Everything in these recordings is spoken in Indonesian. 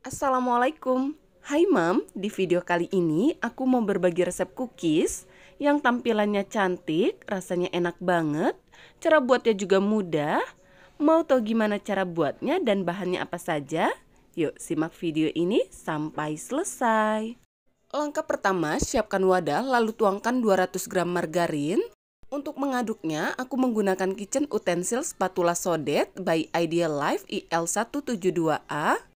Assalamualaikum. Hai Mam, di video kali ini aku mau berbagi resep cookies yang tampilannya cantik, rasanya enak banget, cara buatnya juga mudah. Mau tahu gimana cara buatnya dan bahannya apa saja? Yuk simak video ini sampai selesai. Langkah pertama, siapkan wadah lalu tuangkan 200 gram margarin. Untuk mengaduknya, aku menggunakan kitchen utensil spatula sodet by Ideal Life IL172A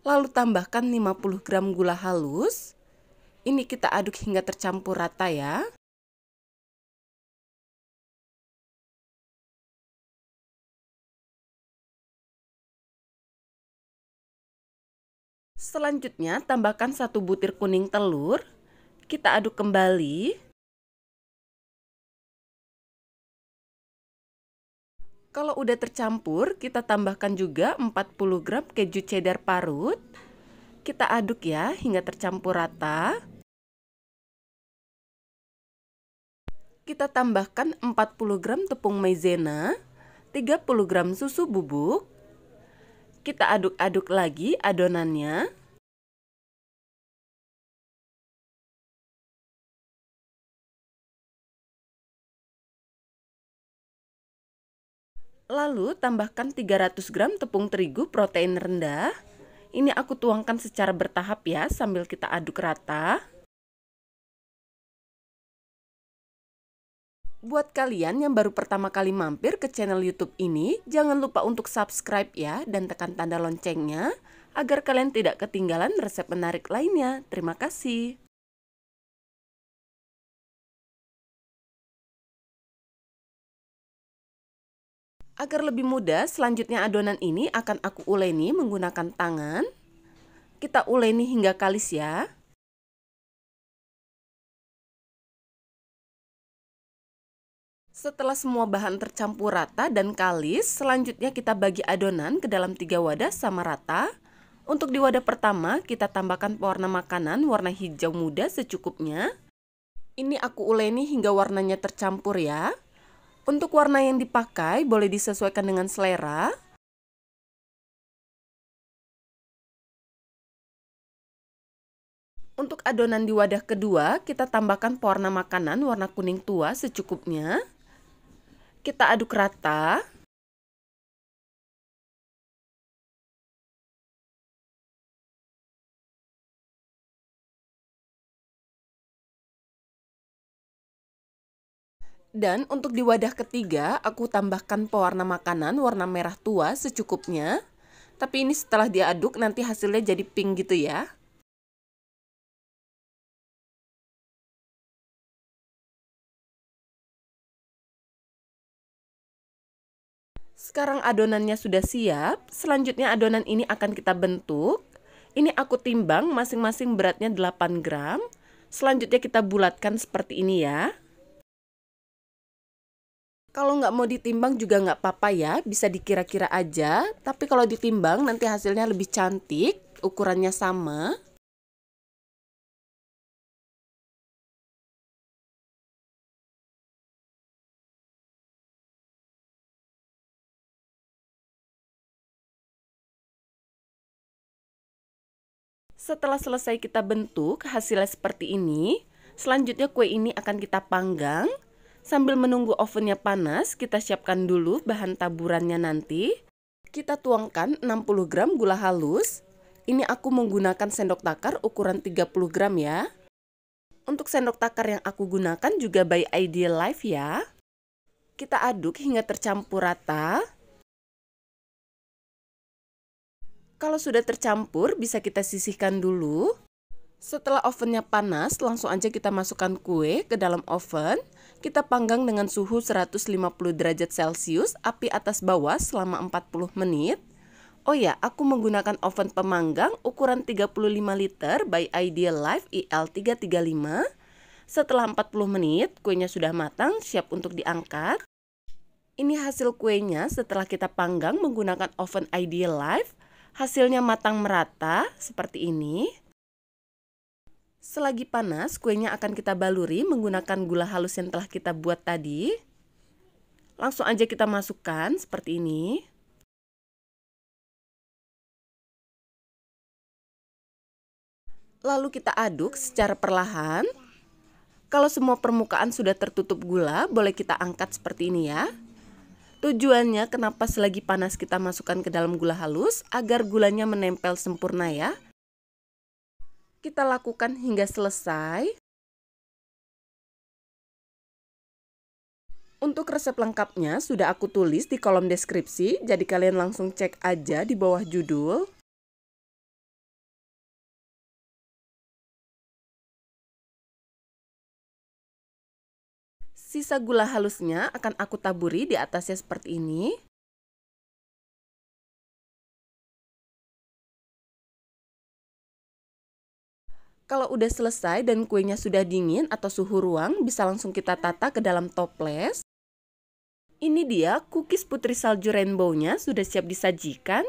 lalu tambahkan 50 gram gula halus. Ini kita aduk hingga tercampur rata ya. Selanjutnya, tambahkan satu butir kuning telur. Kita aduk kembali. Kalau udah tercampur, kita tambahkan juga 40 gram keju cheddar parut. Kita aduk ya hingga tercampur rata. Kita tambahkan 40 gram tepung maizena, 30 gram susu bubuk. Kita aduk-aduk lagi adonannya. Lalu tambahkan 300 gram tepung terigu protein rendah. Ini aku tuangkan secara bertahap ya sambil kita aduk rata. Buat kalian yang baru pertama kali mampir ke channel YouTube ini, jangan lupa untuk subscribe ya dan tekan tanda loncengnya agar kalian tidak ketinggalan resep menarik lainnya. Terima kasih. Agar lebih mudah, selanjutnya adonan ini akan aku uleni menggunakan tangan. Kita uleni hingga kalis ya. Setelah semua bahan tercampur rata dan kalis, selanjutnya kita bagi adonan ke dalam tiga wadah sama rata. Untuk di wadah pertama, kita tambahkan pewarna makanan warna hijau muda secukupnya. Ini aku uleni hingga warnanya tercampur ya. Untuk warna yang dipakai boleh disesuaikan dengan selera. Untuk adonan di wadah kedua, kita tambahkan pewarna makanan warna kuning tua secukupnya. Kita aduk rata. Dan untuk di wadah ketiga, aku tambahkan pewarna makanan warna merah tua secukupnya. Tapi ini setelah diaduk nanti hasilnya jadi pink gitu ya. Sekarang adonannya sudah siap, selanjutnya adonan ini akan kita bentuk. Ini aku timbang masing-masing beratnya 8 gram. Selanjutnya kita bulatkan seperti ini ya. Kalau nggak mau ditimbang juga nggak apa-apa ya, bisa dikira-kira aja. Tapi kalau ditimbang nanti hasilnya lebih cantik, ukurannya sama. Setelah selesai kita bentuk, hasilnya seperti ini. Selanjutnya kue ini akan kita panggang Sambil menunggu ovennya panas, kita siapkan dulu bahan taburannya nanti. Kita tuangkan 60 gram gula halus. Ini aku menggunakan sendok takar ukuran 30 gram ya. Untuk sendok takar yang aku gunakan juga by Ideal Life ya. Kita aduk hingga tercampur rata. Kalau sudah tercampur, bisa kita sisihkan dulu. Setelah ovennya panas, langsung aja kita masukkan kue ke dalam oven kita panggang dengan suhu 150 derajat Celcius, api atas bawah selama 40 menit. Oh ya, aku menggunakan oven pemanggang ukuran 35 liter by Ideal Life IL335. Setelah 40 menit, kuenya sudah matang, siap untuk diangkat. Ini hasil kuenya setelah kita panggang menggunakan oven Ideal Life. Hasilnya matang merata seperti ini. Selagi panas, kuenya akan kita baluri menggunakan gula halus yang telah kita buat tadi. Langsung aja kita masukkan seperti ini. Lalu kita aduk secara perlahan. Kalau semua permukaan sudah tertutup gula, boleh kita angkat seperti ini ya. Tujuannya kenapa selagi panas kita masukkan ke dalam gula halus agar gulanya menempel sempurna ya kita lakukan hingga selesai. Untuk resep lengkapnya sudah aku tulis di kolom deskripsi, jadi kalian langsung cek aja di bawah judul. Sisa gula halusnya akan aku taburi di atasnya seperti ini. Kalau udah selesai dan kuenya sudah dingin atau suhu ruang, bisa langsung kita tata ke dalam toples. Ini dia cookies putri salju rainbow-nya sudah siap disajikan.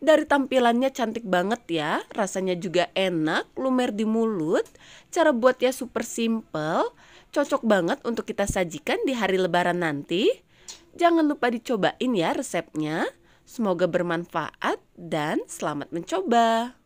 Dari tampilannya cantik banget ya, rasanya juga enak, lumer di mulut. Cara buatnya super simple, cocok banget untuk kita sajikan di hari lebaran nanti. Jangan lupa dicobain ya resepnya. Semoga bermanfaat dan selamat mencoba.